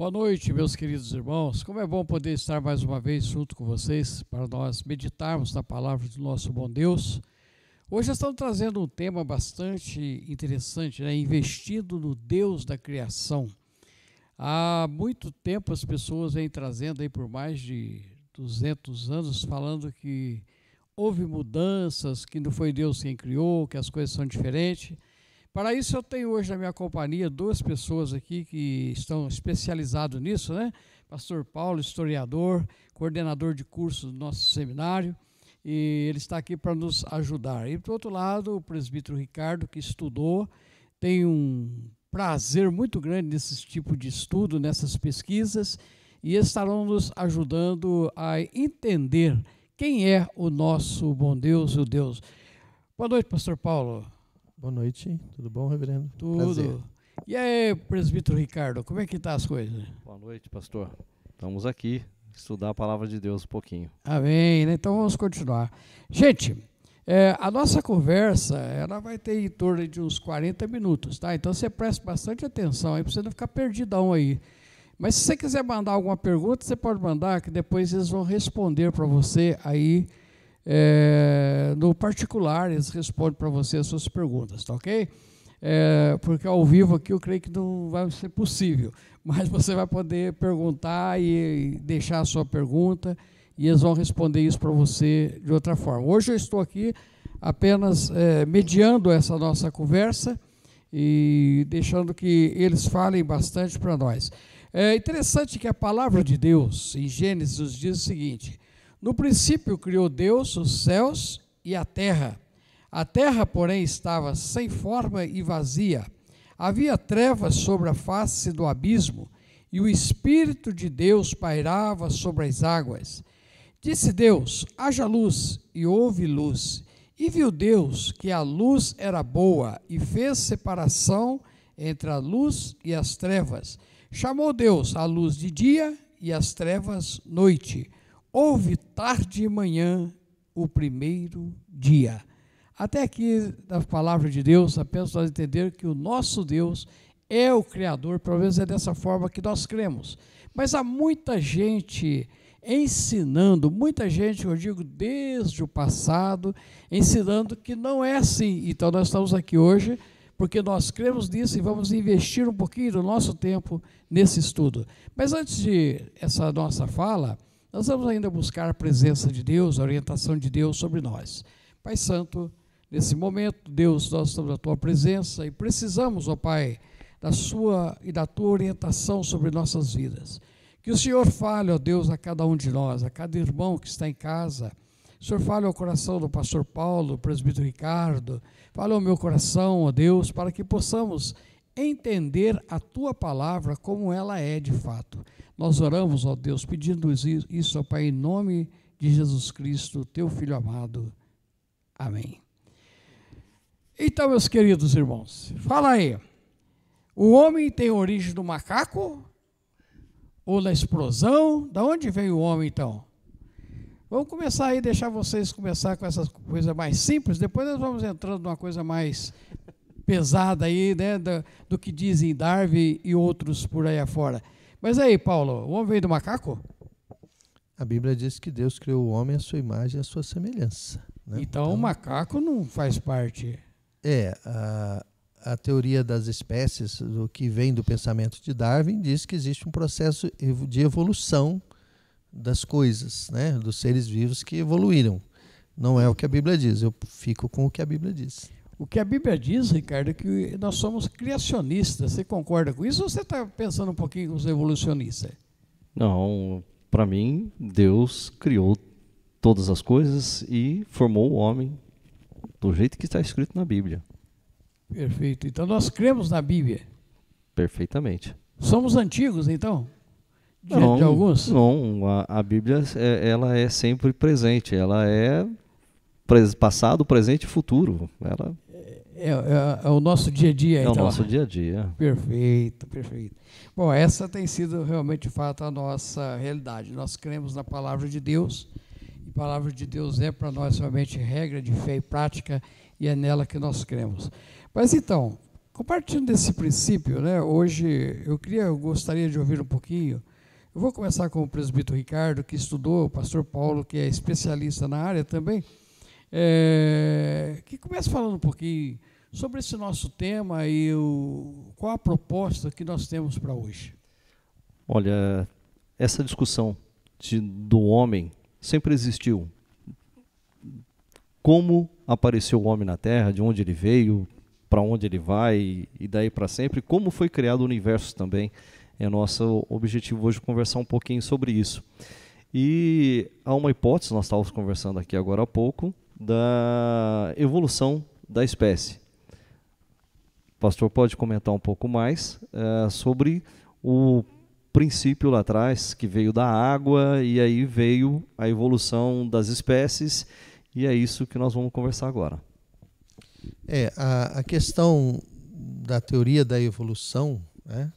Boa noite, meus queridos irmãos. Como é bom poder estar mais uma vez junto com vocês para nós meditarmos na palavra do nosso bom Deus. Hoje estamos trazendo um tema bastante interessante, né? investido no Deus da criação. Há muito tempo as pessoas vêm trazendo aí por mais de 200 anos falando que houve mudanças, que não foi Deus quem criou, que as coisas são diferentes. Para isso, eu tenho hoje na minha companhia duas pessoas aqui que estão especializadas nisso, né? Pastor Paulo, historiador, coordenador de curso do nosso seminário, e ele está aqui para nos ajudar. E, do outro lado, o presbítero Ricardo, que estudou, tem um prazer muito grande nesse tipo de estudo, nessas pesquisas, e estarão nos ajudando a entender quem é o nosso bom Deus, o Deus. Boa noite, Pastor Paulo. Boa noite, tudo bom, reverendo? Tudo. Prazer. E aí, presbítero Ricardo, como é que tá as coisas? Boa noite, pastor. Estamos aqui, estudar a palavra de Deus um pouquinho. Amém, né? Então vamos continuar. Gente, é, a nossa conversa, ela vai ter em torno de uns 40 minutos, tá? Então você preste bastante atenção aí, para você não ficar perdidão aí. Mas se você quiser mandar alguma pergunta, você pode mandar, que depois eles vão responder para você aí é, no particular, eles respondem para você as suas perguntas, tá ok? É, porque ao vivo aqui eu creio que não vai ser possível, mas você vai poder perguntar e deixar a sua pergunta e eles vão responder isso para você de outra forma. Hoje eu estou aqui apenas é, mediando essa nossa conversa e deixando que eles falem bastante para nós. É interessante que a palavra de Deus, em Gênesis, diz o seguinte: no princípio criou Deus os céus e a terra. A terra, porém, estava sem forma e vazia. Havia trevas sobre a face do abismo, e o Espírito de Deus pairava sobre as águas. Disse Deus: haja luz, e houve luz. E viu Deus que a luz era boa, e fez separação entre a luz e as trevas. Chamou Deus a luz de dia e as trevas noite houve tarde e manhã o primeiro dia. Até aqui, da palavra de Deus, apenas nós entender que o nosso Deus é o Criador, pelo menos é dessa forma que nós cremos. Mas há muita gente ensinando, muita gente, eu digo, desde o passado, ensinando que não é assim. Então, nós estamos aqui hoje porque nós cremos nisso e vamos investir um pouquinho do nosso tempo nesse estudo. Mas antes de essa nossa fala, nós vamos ainda buscar a presença de Deus, a orientação de Deus sobre nós. Pai Santo, nesse momento, Deus, nós estamos na tua presença e precisamos, ó Pai, da sua e da tua orientação sobre nossas vidas. Que o Senhor fale, ó Deus, a cada um de nós, a cada irmão que está em casa. O Senhor fale ao coração do pastor Paulo, do presbítero Ricardo. Fale ao meu coração, ó Deus, para que possamos entender a tua palavra como ela é de fato. Nós oramos, ó Deus, pedindo isso, ó Pai, em nome de Jesus Cristo, teu Filho amado. Amém. Então, meus queridos irmãos, fala aí. O homem tem origem do macaco? Ou da explosão? Da onde veio o homem, então? Vamos começar aí, deixar vocês começar com essas coisas mais simples, depois nós vamos entrando numa coisa mais pesada aí, né, do, do que dizem Darwin e outros por aí afora. Mas aí, Paulo, o homem veio do macaco? A Bíblia diz que Deus criou o homem à sua imagem e à sua semelhança. Né? Então, então, o macaco não faz parte. É, a, a teoria das espécies, o que vem do pensamento de Darwin, diz que existe um processo de evolução das coisas, né? dos seres vivos que evoluíram. Não é o que a Bíblia diz, eu fico com o que a Bíblia diz. O que a Bíblia diz, Ricardo, é que nós somos criacionistas. Você concorda com isso ou você está pensando um pouquinho com os evolucionistas? Não, para mim, Deus criou todas as coisas e formou o homem do jeito que está escrito na Bíblia. Perfeito. Então nós cremos na Bíblia. Perfeitamente. Somos antigos, então? De, não, de alguns? Não, a, a Bíblia é, ela é sempre presente. Ela é passado, presente e futuro. Ela é, é, é, o nosso dia a dia. É então. o nosso dia a dia. Perfeito, perfeito. Bom, essa tem sido realmente de fato a nossa realidade. Nós cremos na palavra de Deus, e a palavra de Deus é para nós realmente regra de fé e prática, e é nela que nós cremos. Mas então, compartilhando desse princípio, né, hoje eu, queria, eu gostaria de ouvir um pouquinho. Eu vou começar com o presbítero Ricardo, que estudou, o pastor Paulo, que é especialista na área também. É, que começa falando um pouquinho sobre esse nosso tema e o, qual a proposta que nós temos para hoje. Olha, essa discussão de, do homem sempre existiu. Como apareceu o homem na Terra, de onde ele veio, para onde ele vai e, e daí para sempre, como foi criado o universo também. É nosso objetivo hoje conversar um pouquinho sobre isso. E há uma hipótese, nós estávamos conversando aqui agora há pouco, da evolução da espécie pastor pode comentar um pouco mais eh, sobre o princípio lá atrás que veio da água e aí veio a evolução das espécies e é isso que nós vamos conversar agora. É a, a questão da teoria da evolução, né?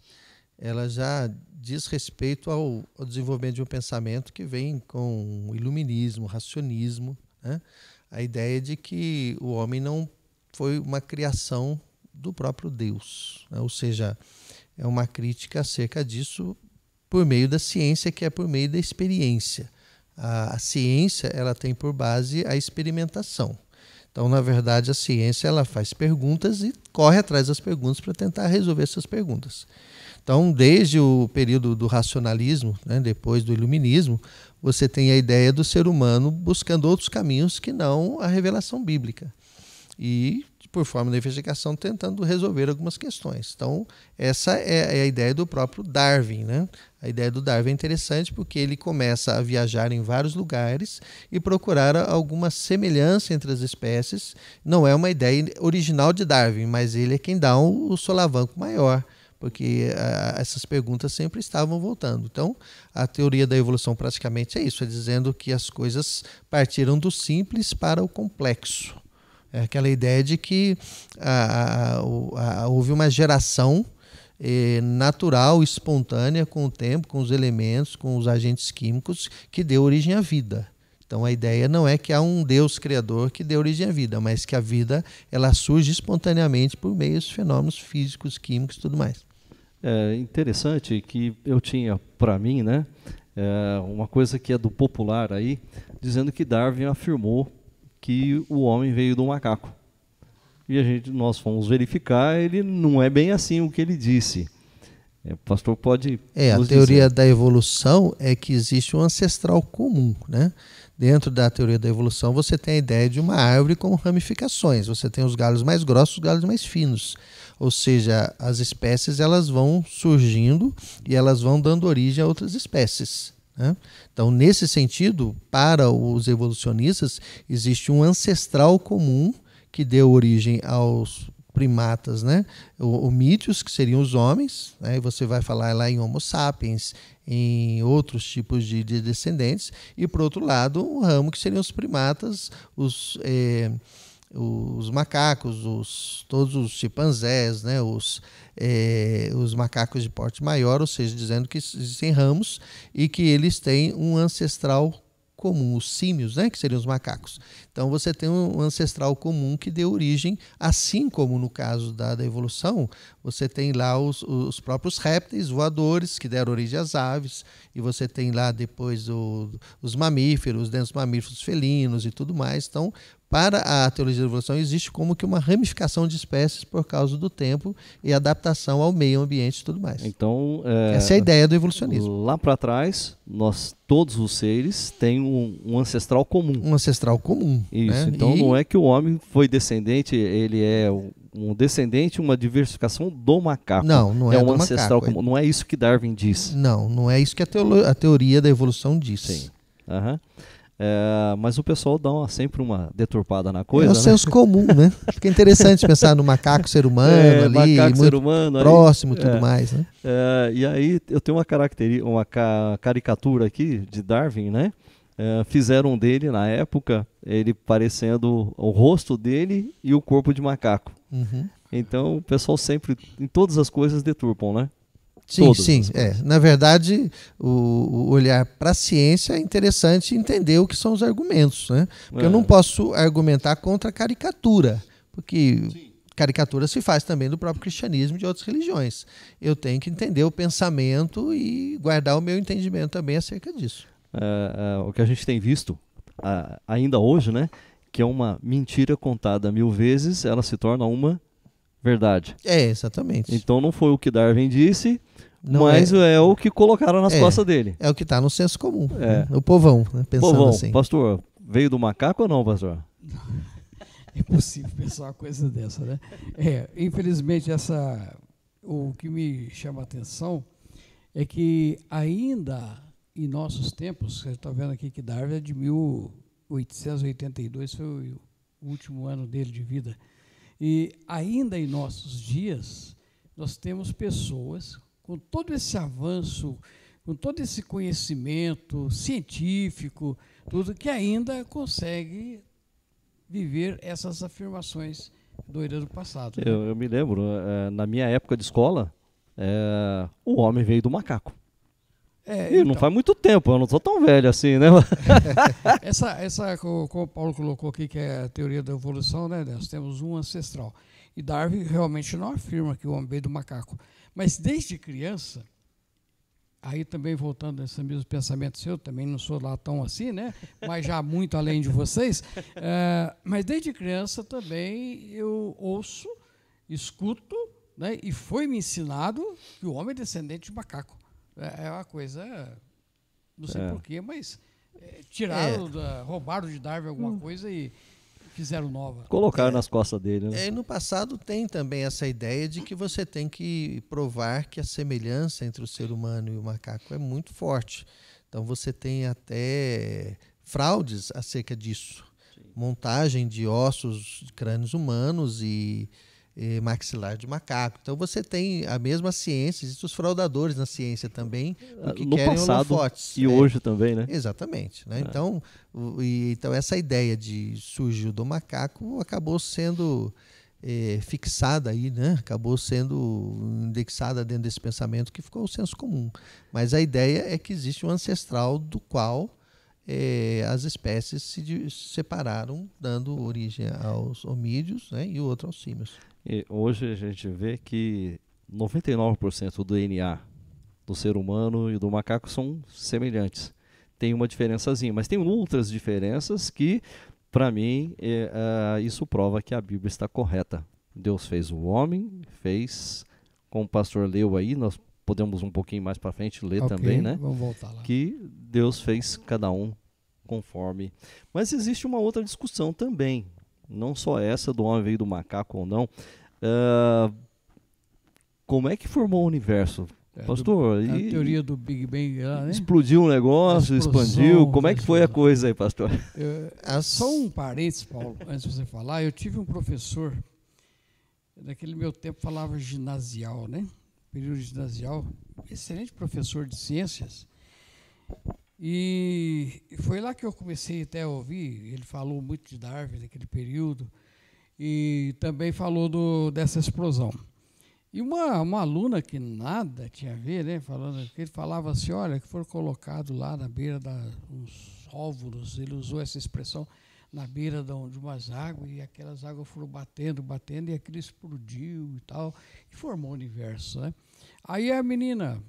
Ela já diz respeito ao, ao desenvolvimento de um pensamento que vem com o iluminismo, o racionismo, né? a ideia de que o homem não foi uma criação do próprio Deus. Né? Ou seja, é uma crítica acerca disso por meio da ciência, que é por meio da experiência. A, a ciência ela tem por base a experimentação. Então, na verdade, a ciência ela faz perguntas e corre atrás das perguntas para tentar resolver essas perguntas. Então, desde o período do racionalismo, né, depois do iluminismo, você tem a ideia do ser humano buscando outros caminhos que não a revelação bíblica. E por forma da investigação, tentando resolver algumas questões. Então, essa é, é a ideia do próprio Darwin. Né? A ideia do Darwin é interessante porque ele começa a viajar em vários lugares e procurar alguma semelhança entre as espécies. Não é uma ideia original de Darwin, mas ele é quem dá o um solavanco maior porque essas perguntas sempre estavam voltando. Então, a teoria da evolução praticamente é isso, é dizendo que as coisas partiram do simples para o complexo. É aquela ideia de que a, a, a, houve uma geração eh, natural, espontânea, com o tempo, com os elementos, com os agentes químicos, que deu origem à vida. Então a ideia não é que há um Deus criador que deu origem à vida, mas que a vida ela surge espontaneamente por meio dos fenômenos físicos, químicos, tudo mais. É interessante que eu tinha para mim, né, eh, uma coisa que é do popular aí, dizendo que Darwin afirmou que o homem veio do macaco. E a gente, nós fomos verificar, ele não é bem assim o que ele disse. O é, pastor pode. É, a teoria dizer. da evolução é que existe um ancestral comum, né? Dentro da teoria da evolução, você tem a ideia de uma árvore com ramificações. Você tem os galhos mais grossos, os galhos mais finos. Ou seja, as espécies elas vão surgindo e elas vão dando origem a outras espécies. Né? Então, nesse sentido, para os evolucionistas, existe um ancestral comum que deu origem aos primatas, né? Homídeos, que seriam os homens, né? você vai falar lá em Homo sapiens, em outros tipos de, de descendentes, e por outro lado, o ramo que seriam os primatas, os. Eh, os macacos, os, todos os chimpanzés, né, os, é, os macacos de porte maior, ou seja, dizendo que existem ramos e que eles têm um ancestral comum, os símios, né, que seriam os macacos. Então você tem um ancestral comum que deu origem, assim como no caso da, da evolução, você tem lá os, os, próprios répteis voadores que deram origem às aves, e você tem lá depois o, os mamíferos, dentro dos mamíferos felinos e tudo mais. Então para a teologia da evolução existe como que uma ramificação de espécies por causa do tempo e adaptação ao meio ambiente e tudo mais. Então, é, essa é a ideia do evolucionismo. Lá para trás, nós todos os seres têm um, um ancestral comum. Um ancestral comum. Isso. Né? Então e... não é que o homem foi descendente, ele é um descendente, uma diversificação do macaco. Não, não é, é um ancestral macaco. comum. Não é isso que Darwin disse. Não, não é isso que a, a teoria da evolução diz. Sim. Aham. Uhum. É, mas o pessoal dá uma, sempre uma deturpada na coisa. É um né? senso comum, né? Fica interessante pensar no macaco ser humano é, ali, macaco, ser humano, próximo e tudo é, mais, né? É, e aí eu tenho uma, característica, uma ca caricatura aqui de Darwin, né? É, fizeram dele na época, ele parecendo o rosto dele e o corpo de macaco. Uhum. Então o pessoal sempre, em todas as coisas, deturpam, né? Sim, Todos sim. É. Na verdade, o, o olhar para a ciência é interessante entender o que são os argumentos. Né? Porque é. eu não é. posso argumentar contra a caricatura, porque sim. caricatura se faz também do próprio cristianismo e de outras religiões. Eu tenho que entender o pensamento e guardar o meu entendimento também acerca disso. É, é o que a gente tem visto ainda hoje, né, que é uma mentira contada mil vezes, ela se torna uma verdade. É, exatamente. Então não foi o que Darwin disse, não mas é... é... o que colocaram nas é, costas dele. É o que está no senso comum. É. Né? O povão, né? pensando povão, assim. Pastor, veio do macaco ou não, pastor? É impossível pensar uma coisa dessa, né? É, infelizmente, essa, o que me chama a atenção é que ainda em nossos tempos, você está vendo aqui que Darwin é de 1882, foi o último ano dele de vida. E ainda em nossos dias, nós temos pessoas com todo esse avanço, com todo esse conhecimento científico, tudo que ainda consegue viver essas afirmações doidas do passado. Né? Eu, eu, me lembro, eh, na minha época de escola, é, eh, o homem veio do macaco. É, Ih, então... não faz muito tempo, eu não sou tão velho assim, né? essa, essa que o, que o Paulo colocou aqui, que é a teoria da evolução, né? Nós temos um ancestral. E Darwin realmente não afirma que o homem veio do macaco. Mas desde criança, aí também voltando a esse mesmo pensamento seu, também não sou lá tão assim, né? Mas já muito além de vocês. Eh, mas desde criança também eu ouço, escuto, né? E foi me ensinado que o homem é descendente de macaco. É, é uma coisa. Não sei é. porquê, mas é, tiraram, é. Da, roubaram de Darwin alguma hum. coisa e fizeram nova. Colocaram é. nas costas dele. Né? É, e no passado tem também essa ideia de que você tem que provar que a semelhança entre o ser humano e o macaco é muito forte. Então você tem até fraudes acerca disso. Sim. Montagem de ossos de crânios humanos e maxilar de macaco. Então você tem a mesma ciência, existem os fraudadores na ciência também, ah, que querem passado holofotes. E né? hoje também, né? Exatamente. Né? É. Então, e, então essa ideia de surgiu do macaco acabou sendo eh, fixada aí, né? acabou sendo indexada dentro desse pensamento que ficou o senso comum. Mas a ideia é que existe um ancestral do qual é, as espécies se separaram, dando origem aos homídeos né, e o outro aos símios. E hoje a gente vê que 99% do DNA do ser humano e do macaco são semelhantes. Tem uma diferençazinha, mas tem outras diferenças que, para mim, é, é, isso prova que a Bíblia está correta. Deus fez o homem, fez, como o pastor leu aí, nós podemos um pouquinho mais para frente ler okay, também, né? Vamos voltar lá. Que Deus fez cada um conforme. Mas existe uma outra discussão também, não só essa do homem veio do macaco ou não. Uh, como é que formou o universo? É, pastor, do, e, a teoria do Big Bang lá, né? Explodiu o um negócio, expandiu. Como é que foi a coisa aí, pastor? Eu, é só um parênteses, Paulo, antes de você falar. Eu tive um professor, naquele meu tempo falava ginasial, né? período ginasial, excelente professor de ciências. E foi lá que eu comecei até a ouvir, ele falou muito de Darwin naquele período, e também falou do, dessa explosão. E uma, uma aluna que nada tinha a ver, né, falando ele falava assim, olha, que foram colocados lá na beira dos óvulos, ele usou essa expressão, na beira de umas águas, e aquelas águas foram batendo, batendo, e aquilo explodiu e tal, e formou o universo, né? Aí a menina,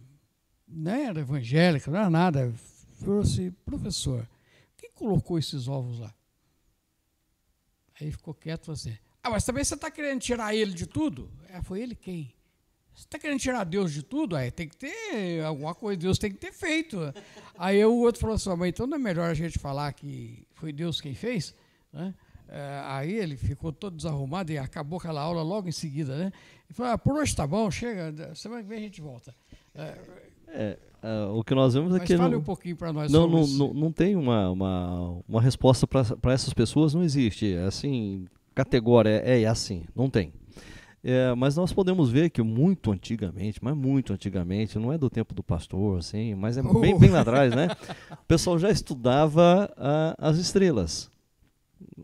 né, era evangélica, não era nada, falou assim, professor, quem colocou esses ovos lá? Aí ficou quieto e falou assim, ah, mas também você está querendo tirar ele de tudo? É, foi ele quem? Você está querendo tirar Deus de tudo? Aí tem que ter alguma coisa, Deus tem que ter feito. Aí o outro falou assim, mas então não é melhor a gente falar que foi Deus quem fez? Né? É, aí ele ficou todo desarrumado e acabou aquela aula logo em seguida, né? E falou, ah, por hoje tá bom, chega, semana que vem a gente volta. É, é, é, o que nós vemos é que... fale não, um pouquinho para nós não, não, não, tem uma, uma, uma resposta para essas pessoas, não existe. É assim, categoria é, é, assim, não tem. mas nós podemos ver que muito antigamente, mas muito antigamente, não é do tempo do pastor, assim, mas é bem, bem lá atrás, né? O pessoal já estudava ah, as estrelas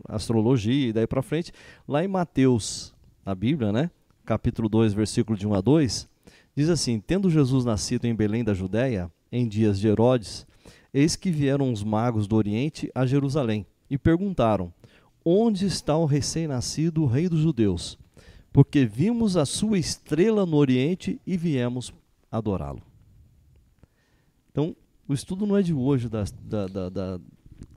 astrologia e daí para frente, lá em Mateus, na Bíblia, né? Capítulo 2, versículo de 1 a 2, diz assim: Tendo Jesus nascido em Belém da Judéia, em dias de Herodes, eis que vieram os magos do Oriente a Jerusalém e perguntaram: Onde está o recém-nascido rei dos judeus? Porque vimos a sua estrela no Oriente e viemos adorá-lo. Então, o estudo não é de hoje da, da, da, da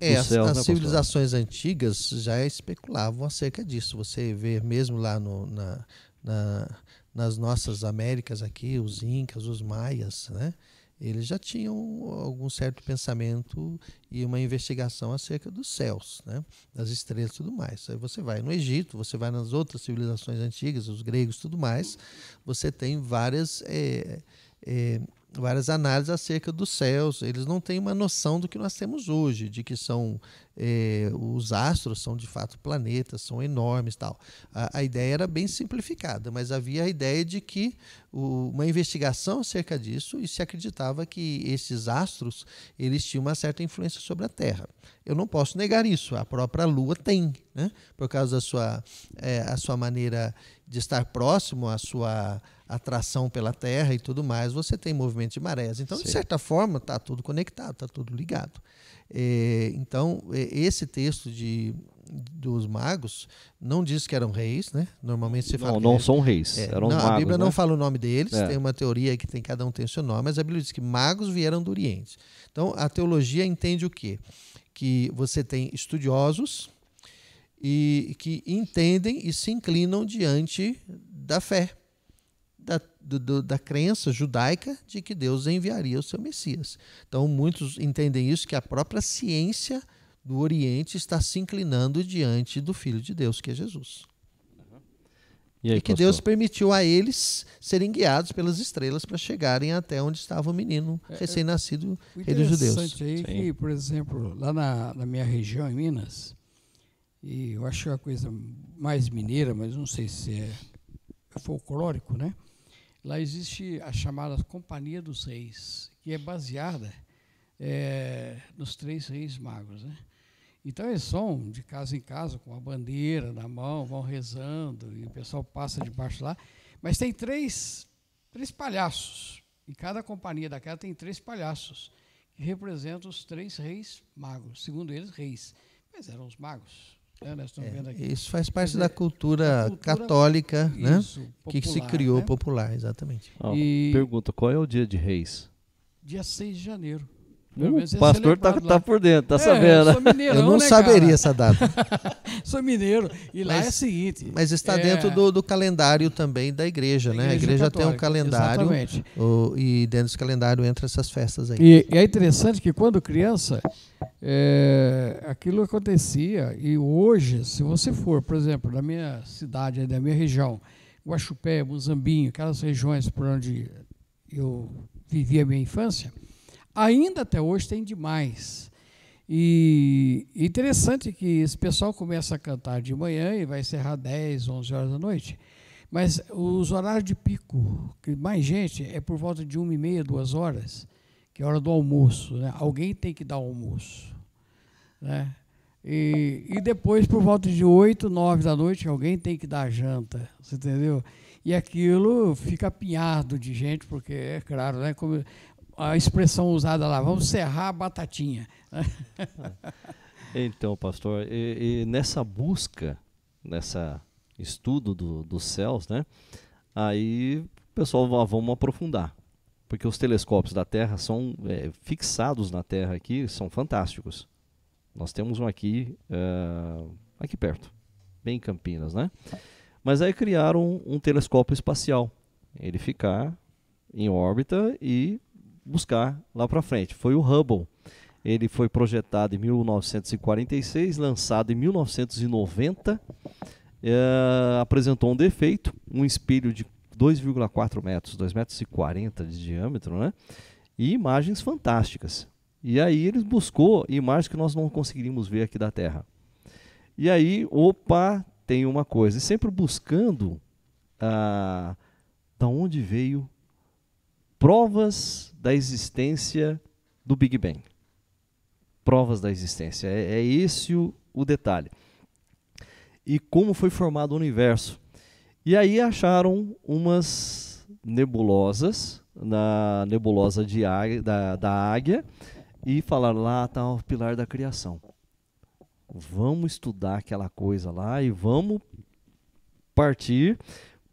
é, céu, as, né, civilizações antigas já especulavam acerca disso. Você vê mesmo lá no, na, na, nas nossas Américas aqui, os incas, os maias, né? Eles já tinham algum certo pensamento e uma investigação acerca dos céus, né? das estrelas e tudo mais. Aí você vai no Egito, você vai nas outras civilizações antigas, os gregos tudo mais, você tem várias é, é, várias análises acerca dos céus. Eles não têm uma noção do que nós temos hoje, de que são é, os astros são de fato planetas, são enormes tal. A, a, ideia era bem simplificada, mas havia a ideia de que o, uma investigação acerca disso e se acreditava que esses astros eles tinham uma certa influência sobre a Terra. Eu não posso negar isso. A própria Lua tem, né? por causa da sua, é, a sua maneira de estar próximo, a sua atração pela Terra e tudo mais, você tem movimento de marés. Então, Sim. de certa forma, está tudo conectado, está tudo ligado. É, então, é, esse texto de dos magos não diz que eram reis, né? Normalmente se fala. Não, não são reis. É, eram não, magos, a Bíblia né? não fala o nome deles. É. Tem uma teoria que tem cada um tem o seu nome, mas a Bíblia diz que magos vieram do Oriente. Então a teologia entende o quê? Que você tem estudiosos e que entendem e se inclinam diante da fé do, do, da crença judaica de que Deus enviaria o seu Messias. Então, muitos entendem isso, que a própria ciência do Oriente está se inclinando diante do Filho de Deus, que é Jesus. E, aí, e, que pastor? Deus permitiu a eles serem guiados pelas estrelas para chegarem até onde estava o menino é, é recém-nascido é, rei dos judeus. interessante aí que, por exemplo, lá na, na minha região, em Minas, e eu acho que é uma coisa mais mineira, mas não sei se é folclórico, né? Lá existe a chamada Companhia dos Reis, que é baseada é, nos três reis magos. Né? Então eles vão de casa em casa com a bandeira na mão, vão rezando, e o pessoal passa debaixo lá. Mas tem três, três palhaços. E cada companhia daquela tem três palhaços, que representam os três reis magos, segundo eles, reis. Mas eram os magos, é, nós estamos vendo aqui. Isso faz parte dizer, da cultura, cultura católica, né? isso, né? Popular, que se criou né? popular, exatamente. Ah, e... Pergunta: qual é o dia de reis? Dia 6 de janeiro o pastor tá, tá, por dentro, tá é, sabendo. Eu, mineirão, eu não né, saberia cara? essa data. sou mineiro. E lá mas, é o seguinte. Mas está é... dentro do, do, calendário também da igreja, né? A igreja, a tem um calendário. Exatamente. O, e dentro desse calendário entra essas festas aí. E, e é interessante que quando criança, é, aquilo acontecia. E hoje, se você for, por exemplo, na minha cidade, da minha região, Guaxupé, Muzambinho, aquelas regiões por onde eu vivi a minha infância ainda até hoje tem demais. E interessante que esse pessoal começa a cantar de manhã e vai encerrar 10, 11 horas da noite. Mas os horários de pico, que mais gente, é por volta de uma e meia, duas horas, que é a hora do almoço. Né? Alguém tem que dar o almoço. Né? E, e depois, por volta de 8, 9 da noite, alguém tem que dar a janta. Você entendeu? E aquilo fica apinhado de gente, porque, é claro, né? Como a expressão usada lá, vamos serrar a batatinha. Então, pastor, e, e nessa busca, nessa estudo do, dos céus, né? Aí o pessoal vamos aprofundar, porque os telescópios da Terra são é, fixados na Terra aqui, são fantásticos. Nós temos um aqui, uh, aqui perto, bem em Campinas, né? Mas aí criaram um, um telescópio espacial, ele ficar em órbita e buscar lá para frente. Foi o Hubble. Ele foi projetado em 1946, lançado em 1990, é, eh, apresentou um defeito, um espelho de 2,4 metros, 2,40 metros e 40 de diâmetro, né? E imagens fantásticas. E aí eles buscou imagens que nós não conseguiríamos ver aqui da Terra. E aí, opa, tem uma coisa. E sempre buscando ah, da onde veio provas da existência do Big Bang. Provas da existência. É, é esse o, o detalhe. E como foi formado o universo. E aí acharam umas nebulosas na nebulosa de águia, da, da águia e falaram lá está o pilar da criação. Vamos estudar aquela coisa lá e vamos partir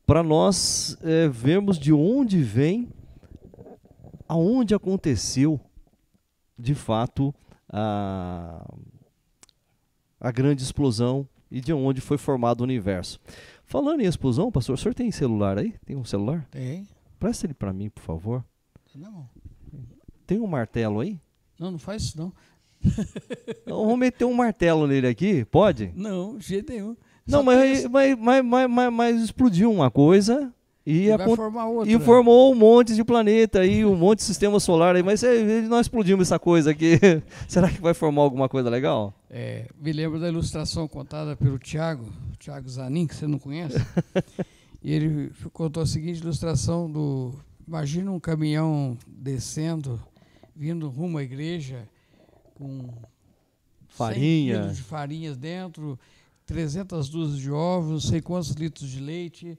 para nós é, vermos de onde vem aonde aconteceu, de fato, a, a grande explosão e de onde foi formado o universo. Falando em explosão, pastor, o senhor tem celular aí? Tem um celular? Tem. Presta ele para mim, por favor. Tá não. Tem um martelo aí? Não, não faz isso não. Então, vamos meter um martelo nele aqui, pode? Não, jeito nenhum. Não, mas, mas, mas, mas, mas explodiu uma coisa, e, e, e né? formou um monte de planeta e um monte de sistema solar aí, mas é, nós explodimos essa coisa aqui. Será que vai formar alguma coisa legal? É, me lembro da ilustração contada pelo Tiago, Tiago Zanin, que você não conhece. e ele contou a seguinte ilustração do. Imagina um caminhão descendo, vindo rumo à igreja, com farinha. de farinhas dentro, 300 dúzias de ovos, não sei quantos litros de leite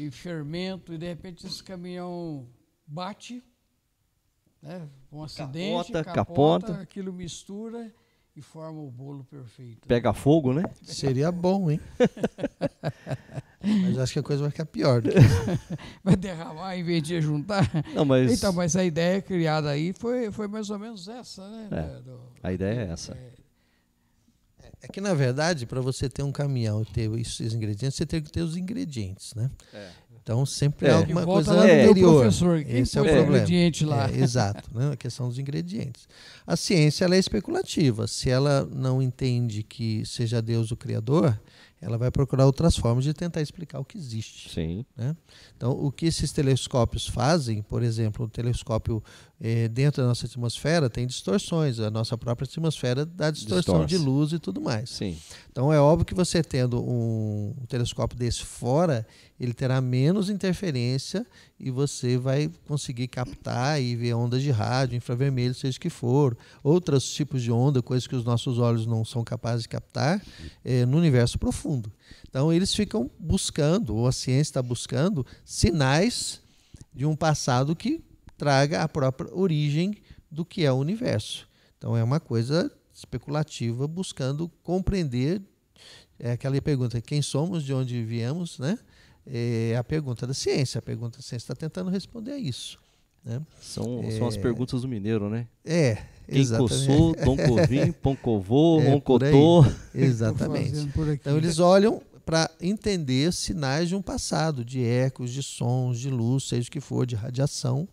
e fermento, e de repente esse caminhão bate, né, um acidente, capota, capota, capota, aquilo mistura e forma o bolo perfeito. Pega fogo, né? Seria bom, hein? mas acho que a coisa vai ficar pior. Do que vai derramar em vez de juntar. Não, mas... Então, mas a ideia criada aí foi, foi mais ou menos essa, né? É, do, a ideia é essa. É, é, é que, na verdade, para você ter um caminhão e ter esses ingredientes, você tem que ter os ingredientes, né? É. Então, sempre é. é. alguma coisa lá anterior. Professor, Esse é o problema. ingrediente lá. É, exato, né? a questão dos ingredientes. A ciência ela é especulativa. Se ela não entende que seja Deus o Criador, ela vai procurar outras formas de tentar explicar o que existe. Sim. Né? Então, o que esses telescópios fazem, por exemplo, um telescópio eh, dentro da nossa atmosfera tem distorções, a nossa própria atmosfera dá distorção Distorce. de luz e tudo mais. Sim. Então, é óbvio que você tendo um, um telescópio desse fora, ele terá menos interferência e você vai conseguir captar e ver ondas de rádio, infravermelho, seja o que for, outros tipos de onda, coisas que os nossos olhos não são capazes de captar, é, no universo profundo. Então, eles ficam buscando, ou a ciência está buscando, sinais de um passado que traga a própria origem do que é o universo. Então, é uma coisa especulativa buscando compreender é aquela pergunta: quem somos, de onde viemos, né? é a pergunta da ciência. A pergunta da ciência está tentando responder a isso. Né? São, é, são as perguntas do mineiro, né? É, Quem exatamente. Coçou, Dom Covim, Poncovô, é, Exatamente. Então eles olham para entender sinais de um passado, de ecos, de sons, de luz, seja o que for, de radiação,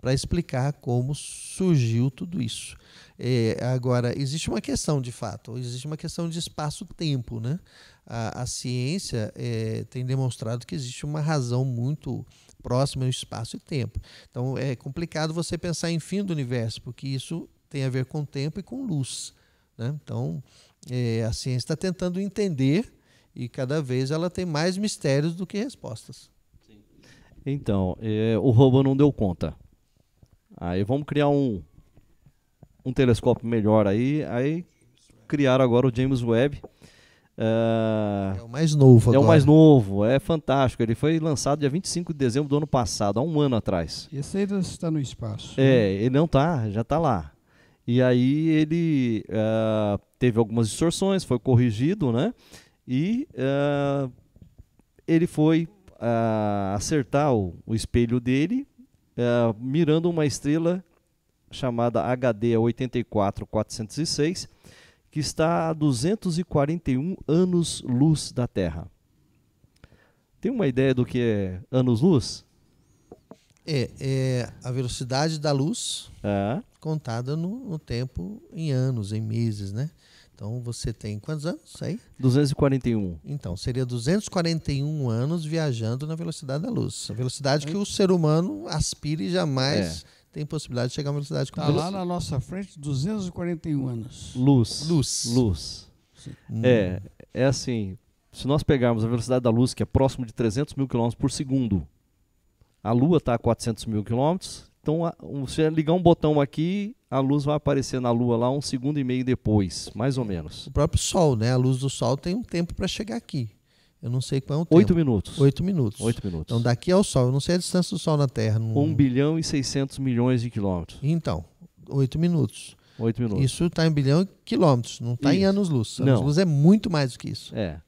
para explicar como surgiu tudo isso. É, agora, existe uma questão de fato, existe uma questão de espaço-tempo, né? a, a ciência é, tem demonstrado que existe uma razão muito próxima no espaço e tempo. Então é complicado você pensar em fim do universo, porque isso tem a ver com tempo e com luz. Né? Então é, a ciência está tentando entender e cada vez ela tem mais mistérios do que respostas. Então, é, o robô não deu conta. Aí vamos criar um, um telescópio melhor aí. Aí criaram agora o James Webb. Uh, é o mais ah, novo agora. É o mais novo, é fantástico. Ele foi lançado dia 25 de dezembro do ano passado, há um ano atrás. E esse ainda está no espaço. É, né? ele não está, já está lá. E aí ele uh, teve algumas distorções, foi corrigido, né? E uh, ele foi eh, acertar o, o, espelho dele, mirando uma estrela chamada HD 84406 que está a 241 anos-luz da Terra. Tem uma ideia do que é anos-luz? É, é, a velocidade da luz é. contada no, no, tempo em anos, em meses, né? Então você tem quantos anos aí? 241. Então, seria 241 anos viajando na velocidade da luz. A velocidade que o ser humano aspira e jamais. É tem possibilidade de chegar a uma velocidade como tá lá na nossa frente, 241 anos. Luz. Luz. Luz. É, é assim, se nós pegarmos a velocidade da luz, que é próximo de 300 mil quilômetros por segundo, a Lua está a 400 mil quilômetros, então a, um, se ligar um botão aqui, a luz vai aparecer na Lua lá um segundo e meio depois, mais ou menos. O próprio Sol, né? A luz do Sol tem um tempo para chegar aqui. Eu não sei qual é o tempo. Oito minutos. Oito minutos. Oito minutos. Então, daqui ao Sol, eu não sei a distância do Sol na Terra. Não... 1 bilhão e 600 milhões de quilômetros. Então, oito minutos. Oito minutos. Isso está em bilhão e quilômetros, não está em anos-luz. Anos-luz é muito mais do que isso. É.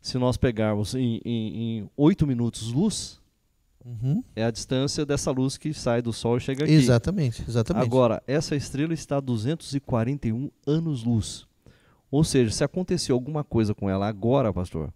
Se nós pegarmos em oito minutos luz, uhum. é a distância dessa luz que sai do Sol e chega aqui. Exatamente, exatamente. Agora, essa estrela está a 241 anos-luz. Ou seja, se acontecer alguma coisa com ela agora, pastor,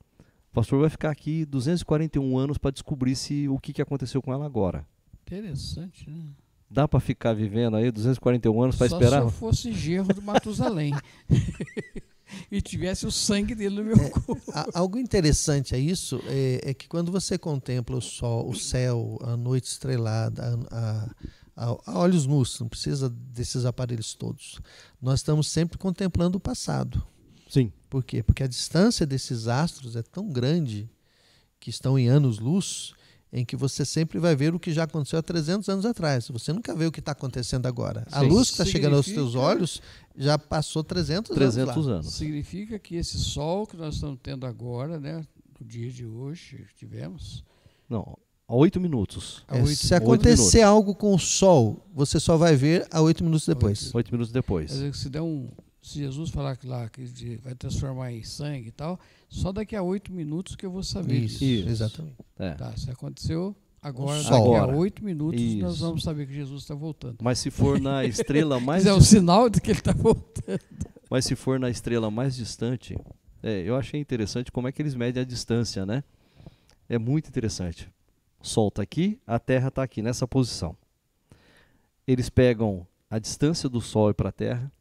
o pastor vai ficar aqui 241 anos para descobrir se o que, que aconteceu com ela agora. Interessante, né? Dá para ficar vivendo aí 241 anos para esperar? Se eu fosse gerro de Matusalém e tivesse o sangue dele no meu é, corpo. algo interessante a isso é, é, que quando você contempla o sol, o céu, a noite estrelada, a, a, a olhos nus, não precisa desses aparelhos todos. Nós estamos sempre contemplando o passado Sim. Por quê? Porque a distância desses astros é tão grande que estão em anos-luz em que você sempre vai ver o que já aconteceu há 300 anos atrás. Você nunca vê o que está acontecendo agora. Sim. A luz que está chegando aos seus olhos já passou 300, 300 anos, anos. Significa que esse sol que nós estamos tendo agora, né, no dia de hoje, tivemos... Não, a oito minutos. É, se acontecer algo com o sol, você só vai ver a oito minutos depois. oito minutos depois. É Quer dizer, se der um, se Jesus falar que lá que vai transformar em sangue e tal, só daqui a oito minutos que eu vou saber isso, isso. exatamente. É. Tá, se aconteceu agora, só daqui a oito minutos isso. nós vamos saber que Jesus está voltando. Mas se for na estrela mais... é o sinal de que ele está voltando. Mas se for na estrela mais distante, é, eu achei interessante como é que eles medem a distância, né? É muito interessante. Sol está aqui, a Terra está aqui, nessa posição. Eles pegam a distância do Sol para a Terra,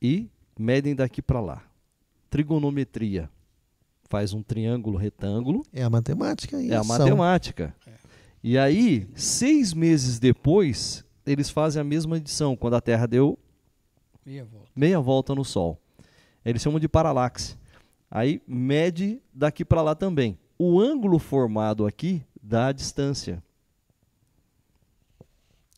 e medem daqui para lá. Trigonometria faz um triângulo retângulo. É a matemática. E é a matemática. E aí, seis meses depois, eles fazem a mesma edição, quando a Terra deu meia volta, meia volta no Sol. Eles chamam de paralaxe. Aí mede daqui para lá também. O ângulo formado aqui dá a distância.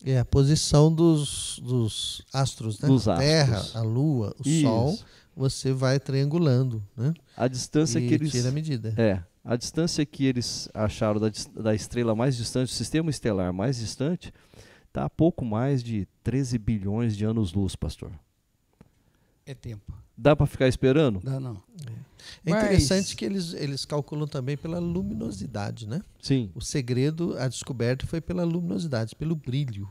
É a posição dos, dos astros, né? Dos a Terra, astros. a Lua, o Isso. Sol, você vai triangulando, né? A distância e que eles tira a medida. É, a distância que eles acharam da, da estrela mais distante, do sistema estelar mais distante, está a pouco mais de 13 bilhões de anos-luz, pastor. É tempo. Dá para ficar esperando? Dá não. É, Mas... interessante que eles, eles calculam também pela luminosidade, né? Sim. O segredo, a descoberta foi pela luminosidade, pelo brilho.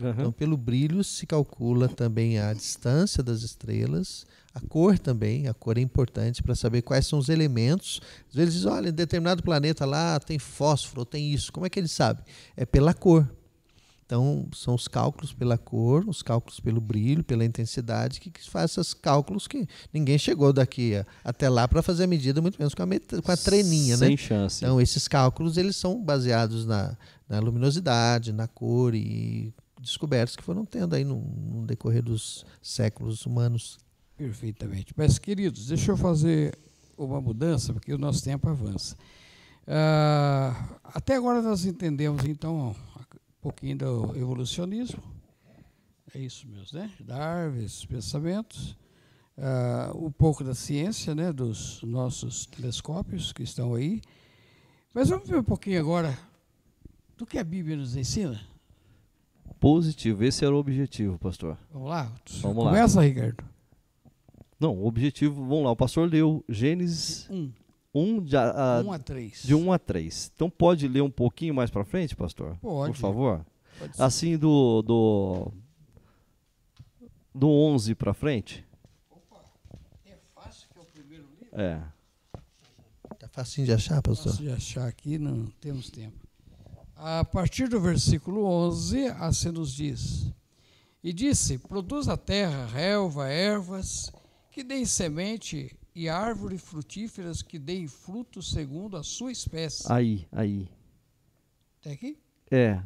Uhum. Então, pelo brilho se calcula também a distância das estrelas, a cor também, a cor é importante para saber quais são os elementos. Às vezes, olha, em determinado planeta lá tem fósforo, tem isso. Como é que ele sabe? É pela cor, então, são os cálculos pela cor, os cálculos pelo brilho, pela intensidade, que, faz esses cálculos que ninguém chegou daqui a, até lá para fazer a medida, muito menos com a, met, com a treninha. Né? Sem né? chance. Então, esses cálculos eles são baseados na, na luminosidade, na cor e descobertas que foram tendo aí no, no decorrer dos séculos humanos. Perfeitamente. Mas, queridos, deixa eu fazer uma mudança, porque o nosso tempo avança. Uh, até agora nós entendemos, então, pouquinho do evolucionismo. É isso mesmo, né? Darwin, esses pensamentos. Uh, um pouco da ciência, né? Dos nossos telescópios que estão aí. Mas vamos ver um pouquinho agora do que a Bíblia nos ensina. Positivo, esse era o objetivo, pastor. Vamos lá. Vamos Começa, lá. Ricardo. Não, o objetivo, vamos lá, o pastor leu Gênesis 1. 1 de, a, 1 a 3. De 1 a 3. Então pode ler um pouquinho mais para frente, pastor? Pode. Por favor. Pode assim do do do 11 para frente. Opa. É fácil que é o primeiro livro? É. Está fácil de achar, pastor? Fácil de achar aqui, não temos tempo. A partir do versículo 11, assim nos diz: E disse: Produz a terra relva, ervas, que deem semente e árvores frutíferas que deem frutos segundo a sua espécie. Aí, aí. Até tá aqui? É.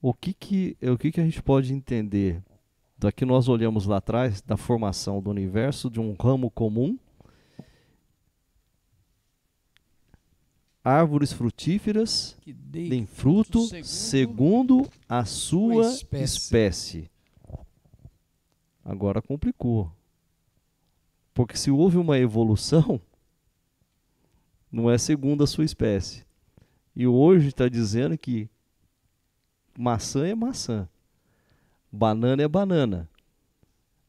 O que que, o que, que a gente pode entender? Daqui nós olhamos lá atrás da formação do universo, de um ramo comum. Árvores frutíferas que deem, deem fruto, fruto segundo, segundo, a sua espécie. espécie. Agora complicou. Porque se houve uma evolução, não é segundo a sua espécie. E hoje está dizendo que maçã é maçã, banana é banana,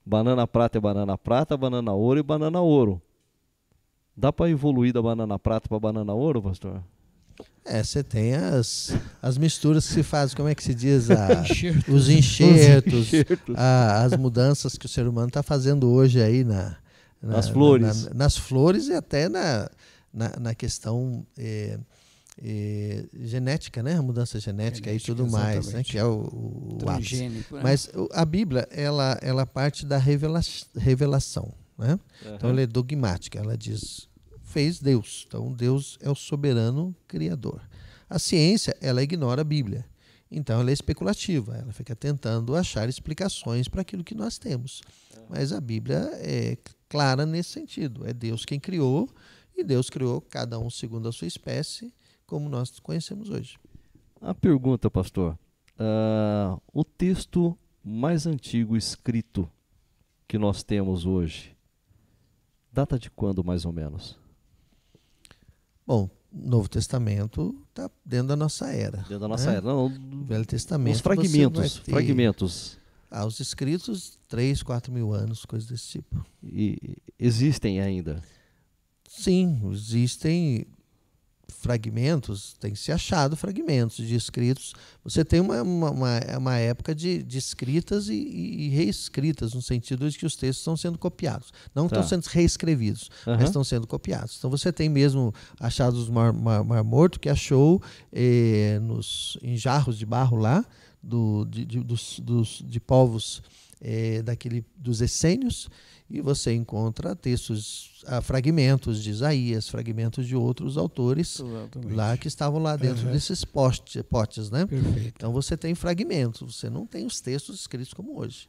banana prata é banana prata, banana ouro é banana ouro. Dá para evoluir da banana prata para banana ouro, pastor? É, você tem as, as misturas que se fazem, como é que se diz? A, enxertos. Os enxertos, os enxertos. A, as mudanças que o ser humano está fazendo hoje aí na, nas na, flores. Na, nas flores e até na, na, questão é, é, genética, né? A mudança genética, genética e tudo exatamente. mais, né? Que é o, o transgênico. Né? Mas a Bíblia, ela, ela parte da revela revelação, né? Uhum. Então ela é dogmática, ela diz fez Deus. Então Deus é o soberano criador. A ciência, ela ignora a Bíblia. Então ela é especulativa, ela fica tentando achar explicações para aquilo que nós temos. Mas a Bíblia é clara nesse sentido. É Deus quem criou e Deus criou cada um segundo a sua espécie, como nós conhecemos hoje. A pergunta, pastor: uh, o texto mais antigo escrito que nós temos hoje data de quando, mais ou menos? Bom, Novo Testamento está dentro da nossa era. Dentro da né? nossa né? era. Não, Velho Testamento. Os fragmentos. Ter, fragmentos. Ah, os escritos, 3, 4 mil anos, coisas desse tipo. E existem ainda? Sim, existem fragmentos, tem se achado fragmentos de escritos. Você tem uma, uma, uma época de, de escritas e, e, reescritas, no sentido de que os textos estão sendo copiados. Não tá. estão sendo reescrevidos, uhum. mas estão sendo copiados. Então você tem mesmo achados mar, mar, mar morto que achou eh, nos, em jarros de barro lá, do, de, de, dos, dos, de povos é, daquele dos essênios e você encontra textos, ah, fragmentos de Isaías, fragmentos de outros autores Exatamente. lá que estavam lá dentro uhum. desses potes, potes né? Perfeito. Então você tem fragmentos, você não tem os textos escritos como hoje.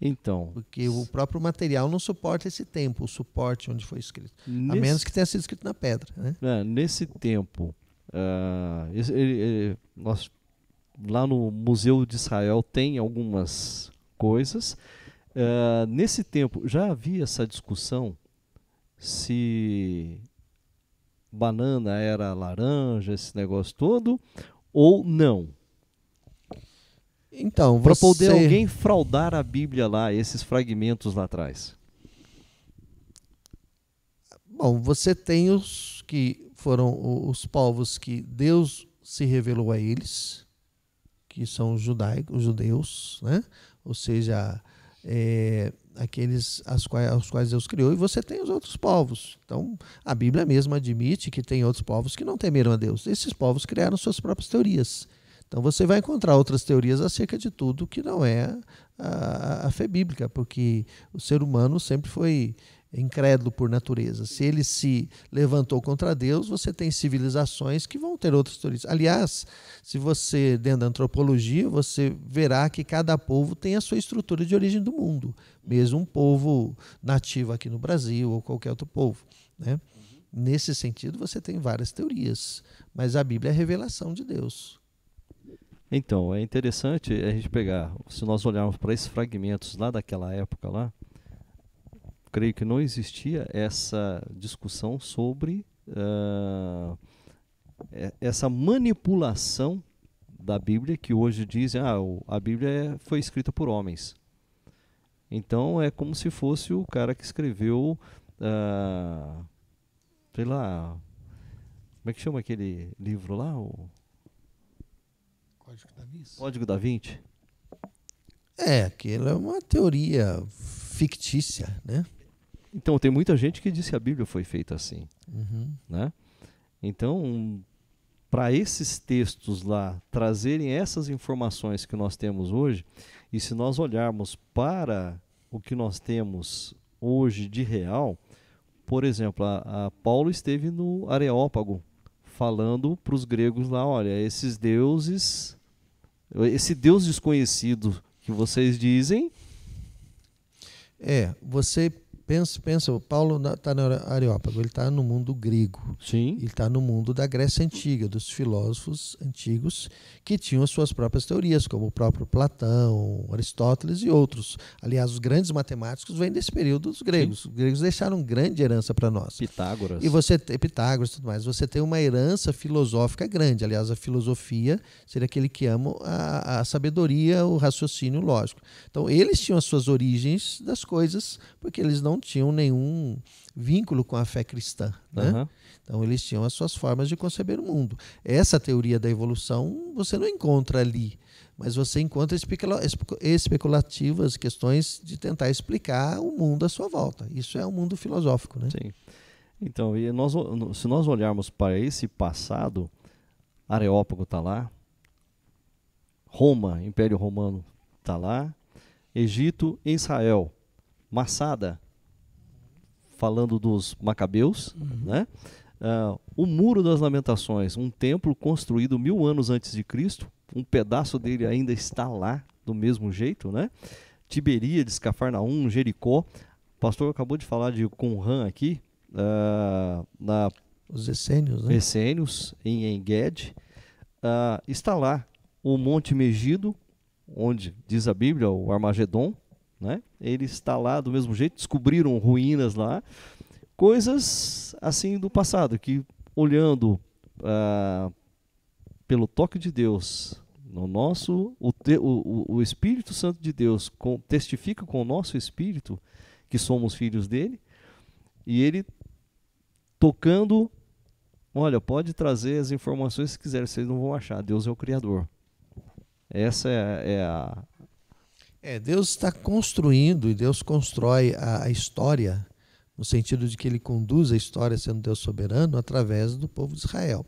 Então, porque o próprio material não suporta esse tempo, o suporte onde foi escrito, nesse, a menos que tenha sido escrito na pedra, né? É, nesse tempo, uh, ele, ele, nós lá no Museu de Israel tem algumas coisas. Uh, nesse tempo, já havia essa discussão se banana era laranja, esse negócio todo, ou não? Então, para poder alguém fraudar a Bíblia lá, esses fragmentos lá atrás. Bom, você tem os que foram os povos que Deus se revelou a eles, que são os judaicos, os judeus, né? ou seja, é, aqueles aos quais, aos quais Deus criou, e você tem os outros povos. Então, a Bíblia mesmo admite que tem outros povos que não temeram a Deus. Esses povos criaram suas próprias teorias. Então você vai encontrar outras teorias acerca de tudo que não é a, a fé bíblica, porque o ser humano sempre foi incrédulo por natureza. Se ele se levantou contra Deus, você tem civilizações que vão ter outras teorias. Aliás, se você, dentro da antropologia, você verá que cada povo tem a sua estrutura de origem do mundo, mesmo um povo nativo aqui no Brasil ou qualquer outro povo. Né? Uhum. Nesse sentido, você tem várias teorias, mas a Bíblia é a revelação de Deus. Então, é interessante a gente pegar, se nós olharmos para esses fragmentos lá daquela época lá, creio que não existia essa discussão sobre uh, essa manipulação da Bíblia que hoje dizem, ah, a Bíblia é, foi escrita por homens. Então é como se fosse o cara que escreveu, uh, sei lá, como é que chama aquele livro lá? O Código da Vinci? Código da Vinci? É, aquilo é uma teoria fictícia, né? Então, tem muita gente que disse que a Bíblia foi feita assim, uhum. né? Então, para esses textos lá trazerem essas informações que nós temos hoje, e se nós olharmos para o que nós temos hoje de real, por exemplo, a, a Paulo esteve no Areópago falando para os gregos lá, olha, esses deuses esse Deus desconhecido que vocês dizem. É, você pensa, pensa, o Paulo está na tá Areópago, ele está no mundo grego. Sim. Ele está no mundo da Grécia Antiga, dos filósofos antigos que tinham as suas próprias teorias, como o próprio Platão, Aristóteles e outros. Aliás, os grandes matemáticos vêm desse período dos gregos. Sim. Os gregos deixaram grande herança para nós. Pitágoras. E você tem Pitágoras e tudo mais. Você tem uma herança filosófica grande. Aliás, a filosofia seria aquele que ama a, a sabedoria, o raciocínio lógico. Então, eles tinham as suas origens das coisas, porque eles não não tinham nenhum vínculo com a fé cristã. Né? Uhum. Então, eles tinham as suas formas de conceber o mundo. Essa teoria da evolução você não encontra ali, mas você encontra especulativas questões de tentar explicar o mundo à sua volta. Isso é o um mundo filosófico. Né? Sim. Então, e nós, se nós olharmos para esse passado, Areópago está lá, Roma, Império Romano está lá, Egito Israel, Massada, falando dos Macabeus, uhum. né? Uh, o Muro das Lamentações, um templo construído mil anos antes de Cristo, um pedaço dele ainda está lá, do mesmo jeito, né? Tiberíades, Cafarnaum, Jericó. O pastor acabou de falar de Conran aqui, uh, na os essênios, né? Essênios, em Enged. Uh, está lá o Monte Megido, onde diz a Bíblia, o Armagedon, né? Ele está lá do mesmo jeito, descobriram ruínas lá, coisas assim do passado, que olhando ah, pelo toque de Deus, no nosso o, te, o, o Espírito Santo de Deus com, testifica com o nosso espírito que somos filhos dele, e ele tocando, olha, pode trazer as informações que quiser, vocês não vão achar, Deus é o Criador. Essa é, é a, é, Deus está construindo e Deus constrói a, a, história, no sentido de que ele conduz a história sendo Deus soberano através do povo de Israel.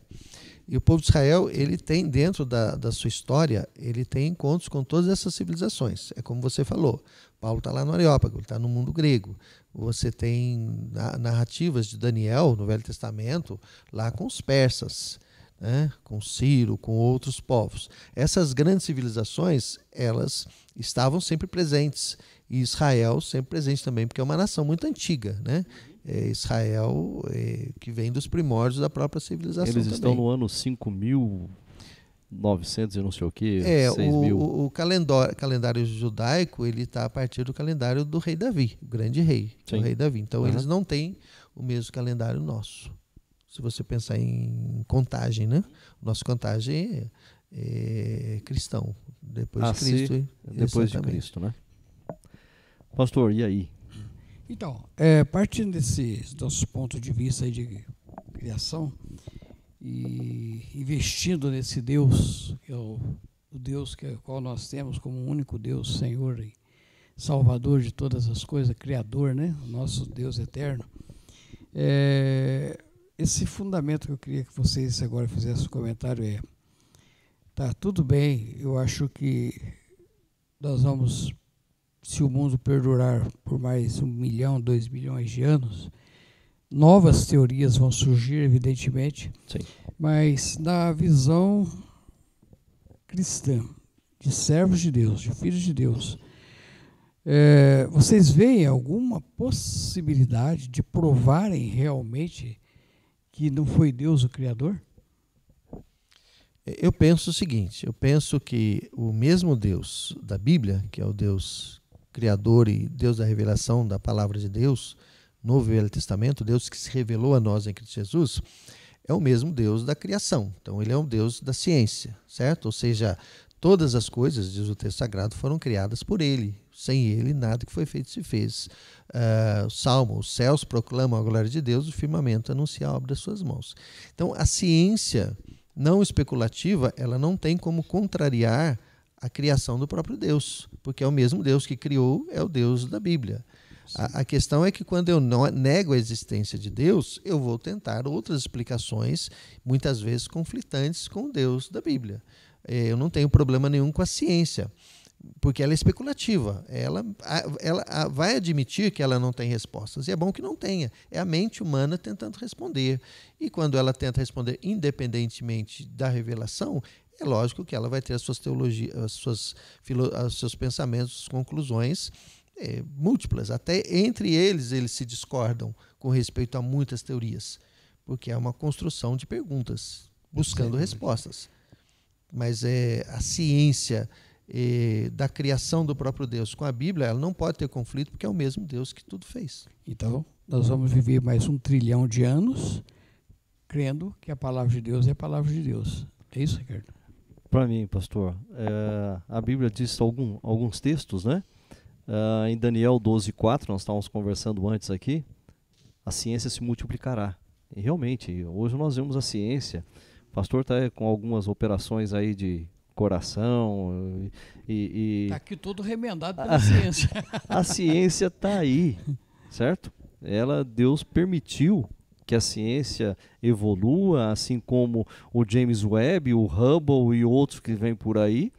E o povo de Israel, ele tem dentro da, da sua história, ele tem encontros com todas essas civilizações. É como você falou, Paulo está lá no Areópago, ele está no mundo grego. Você tem narrativas de Daniel no Velho Testamento, lá com os persas né, com Ciro, com outros povos. Essas grandes civilizações, elas estavam sempre presentes. E Israel sempre presente também, porque é uma nação muito antiga, né? É Israel é, que vem dos primórdios da própria civilização. Eles também. estão no ano 5000 900 e não sei o que, é, 6 o, mil. O, o calendário, calendário judaico ele está a partir do calendário do rei Davi, o grande rei, Sim. o rei Davi. Então uhum. eles não têm o mesmo calendário nosso se você pensar em contagem, né? Nosso contagem é, é cristão, depois ah, de Cristo. Sim, depois de Cristo, né? Pastor, e aí? Então, é, partindo desse nosso ponto de vista de criação e investindo nesse Deus, que é o, o Deus que é qual nós temos como único Deus, Senhor e Salvador de todas as coisas, Criador, né? O nosso Deus eterno. É, esse fundamento que eu queria que vocês agora fizessem um comentário é: tá tudo bem, eu acho que nós vamos, se o mundo perdurar por mais um milhão, dois milhões de anos, novas teorias vão surgir, evidentemente, Sim. mas na visão cristã, de servos de Deus, de filhos de Deus, é, vocês veem alguma possibilidade de provarem realmente que não foi Deus o Criador? Eu penso o seguinte: eu penso que o mesmo Deus da Bíblia, que é o Deus Criador e Deus da revelação da palavra de Deus, Novo e Velho Testamento, Deus que se revelou a nós em Cristo Jesus, é o mesmo Deus da criação. Então, ele é um Deus da ciência, certo? Ou seja, Todas as coisas, diz o texto sagrado, foram criadas por ele. Sem ele, nada que foi feito se fez. Uh, Salmo: os céus proclamam a glória de Deus, o firmamento anuncia a obra das suas mãos. Então, a ciência não especulativa, ela não tem como contrariar a criação do próprio Deus, porque é o mesmo Deus que criou, é o Deus da Bíblia. A, a, questão é que quando eu não, nego a existência de Deus, eu vou tentar outras explicações, muitas vezes conflitantes com o Deus da Bíblia. É, eu não tenho problema nenhum com a ciência, porque ela é especulativa. Ela, ela vai admitir que ela não tem respostas, e é bom que não tenha. É a mente humana tentando responder. E quando ela tenta responder independentemente da revelação, é lógico que ela vai ter as suas teologias, as suas, os seus pensamentos, conclusões é, múltiplas. Até entre eles, eles se discordam com respeito a muitas teorias, porque é uma construção de perguntas, buscando respostas mas é a ciência é, da criação do próprio Deus com a Bíblia, ela não pode ter conflito porque é o mesmo Deus que tudo fez. Então, nós vamos viver mais um trilhão de anos crendo que a palavra de Deus é a palavra de Deus. É isso, Ricardo? Para mim, pastor, é, a Bíblia diz algum, alguns textos, né? É, em Daniel 12, 4, nós estávamos conversando antes aqui, a ciência se multiplicará. E realmente, hoje nós vemos a ciência pastor está com algumas operações aí de coração e... Está aqui todo remendado pela a, ciência. A ciência está aí, certo? Ela, Deus permitiu que a ciência evolua, assim como o James Webb, o Hubble e outros que vêm por aí.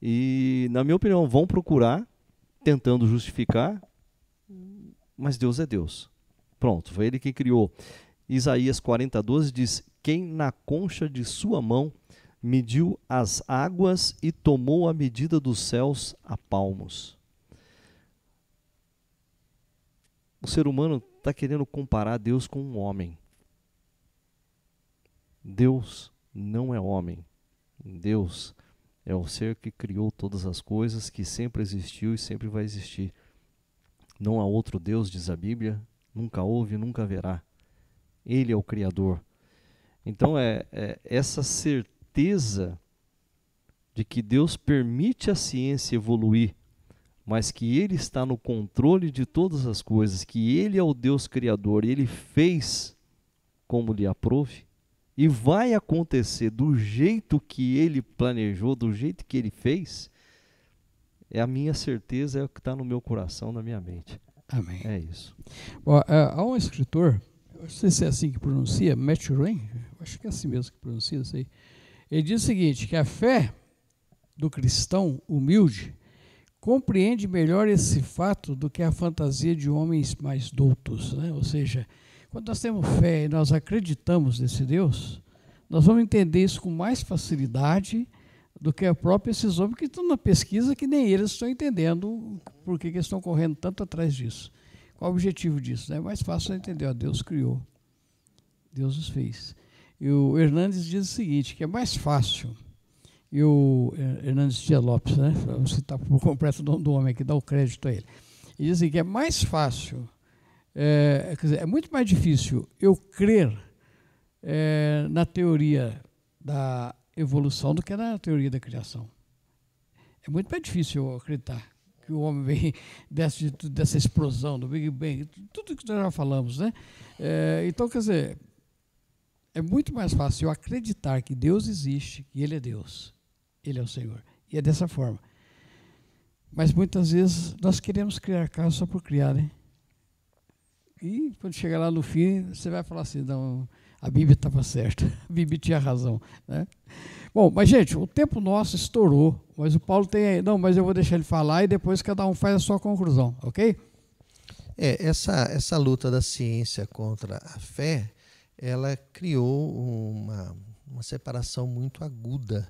E, na minha opinião, vão procurar, tentando justificar, mas Deus é Deus. Pronto, foi ele que criou. Isaías 40, 12 diz: quem na concha de sua mão mediu as águas e tomou a medida dos céus a palmos. O ser humano está querendo comparar Deus com um homem. Deus não é homem. Deus é o ser que criou todas as coisas, que sempre existiu e sempre vai existir. Não há outro Deus, diz a Bíblia, nunca houve e nunca haverá. Ele é o Criador. Então, é, é essa certeza de que Deus permite a ciência evoluir, mas que Ele está no controle de todas as coisas, que Ele é o Deus Criador, Ele fez como lhe aprove, e vai acontecer do jeito que Ele planejou, do jeito que Ele fez, é a minha certeza, é o que está no meu coração, na minha mente. Amém. É isso. Bom, é, há um escritor não sei se é assim que pronuncia, Matt Rain, acho que é assim mesmo que pronuncia isso aí. Ele diz o seguinte, que a fé do cristão humilde compreende melhor esse fato do que a fantasia de homens mais doutos. Né? Ou seja, quando nós temos fé e nós acreditamos nesse Deus, nós vamos entender isso com mais facilidade do que a própria esses homens que estão na pesquisa que nem eles estão entendendo por que, que estão correndo tanto atrás disso. Qual o objetivo disso? Né? É mais fácil entender, ó, Deus criou, Deus os fez. E o Hernandes diz o seguinte, que é mais fácil, e o é, Hernandes Dias Lopes, né, vou citar por completo o nome do homem aqui, dá o crédito a ele, e diz assim, que é mais fácil, é, quer dizer, é muito mais difícil eu crer é, na teoria da evolução do que na teoria da criação. É muito mais difícil eu acreditar que o homem vem desse, dessa explosão do Big Bang, tudo que nós já falamos, né? É, então, quer dizer, é muito mais fácil eu acreditar que Deus existe, que Ele é Deus, Ele é o Senhor. E é dessa forma. Mas muitas vezes nós queremos criar casa só por criar, né? E quando chegar lá no fim, você vai falar assim, não, a Bíblia estava certa, a Bíblia tinha razão, né? Bom, mas gente, o tempo nosso estourou, mas o Paulo tem aí. Não, mas eu vou deixar ele falar e depois cada um faz a sua conclusão, ok? É, essa, essa luta da ciência contra a fé, ela criou uma, uma separação muito aguda.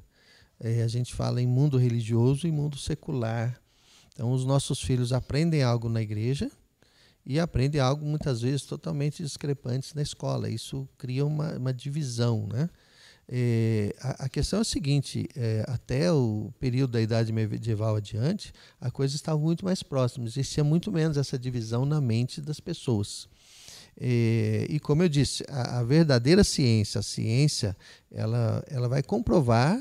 É, a gente fala em mundo religioso e mundo secular. Então, os nossos filhos aprendem algo na igreja e aprendem algo, muitas vezes, totalmente discrepante na escola. Isso cria uma, uma divisão, né? É, a, a, questão é a seguinte: é, até o período da Idade Medieval adiante, a coisa estava muito mais próxima, existia muito menos essa divisão na mente das pessoas. É, e como eu disse, a, a, verdadeira ciência, a ciência, ela, ela vai comprovar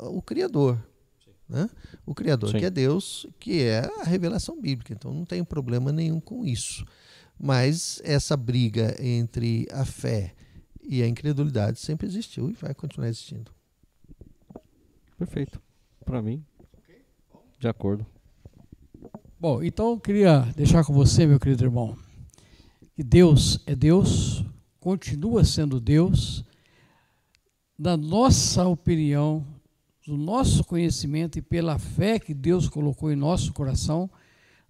o, o Criador. Né? O Criador, Sim. que é Deus, que é a revelação bíblica. Então não tem problema nenhum com isso. Mas essa briga entre a fé e e a incredulidade sempre existiu e vai continuar existindo. Perfeito. Para mim, de acordo. Bom, então eu queria deixar com você, meu querido irmão, que Deus é Deus, continua sendo Deus, na nossa opinião, do nosso conhecimento e pela fé que Deus colocou em nosso coração,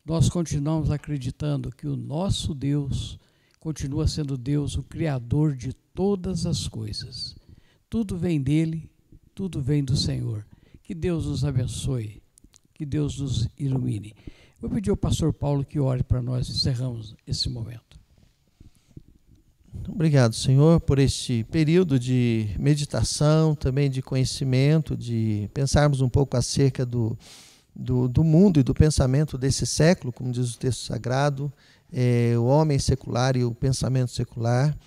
nós continuamos acreditando que o nosso Deus continua sendo Deus, o Criador de todas as coisas. Tudo vem dele, tudo vem do Senhor. Que Deus nos abençoe, que Deus nos ilumine. Vou pedir ao pastor Paulo que ore para nós encerramos esse momento. Obrigado, Senhor, por este período de meditação, também de conhecimento, de pensarmos um pouco acerca do, do, do mundo e do pensamento desse século, como diz o texto sagrado, é, o homem secular e o pensamento secular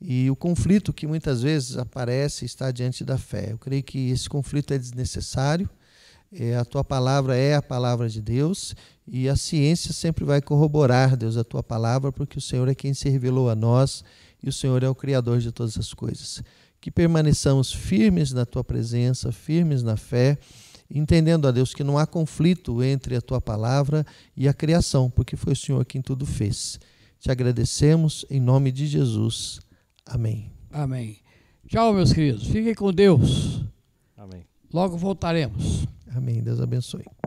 e o conflito que muitas vezes aparece está diante da fé. Eu creio que esse conflito é desnecessário. É, a tua palavra é a palavra de Deus e a ciência sempre vai corroborar, Deus, a tua palavra, porque o Senhor é quem se revelou a nós e o Senhor é o Criador de todas as coisas. Que permaneçamos firmes na tua presença, firmes na fé, entendendo, a Deus, que não há conflito entre a tua palavra e a criação, porque foi o Senhor quem tudo fez. Te agradecemos em nome de Jesus. Amém. Amém. Tchau, meus queridos. Fiquem com Deus. Amém. Logo voltaremos. Amém. Deus abençoe.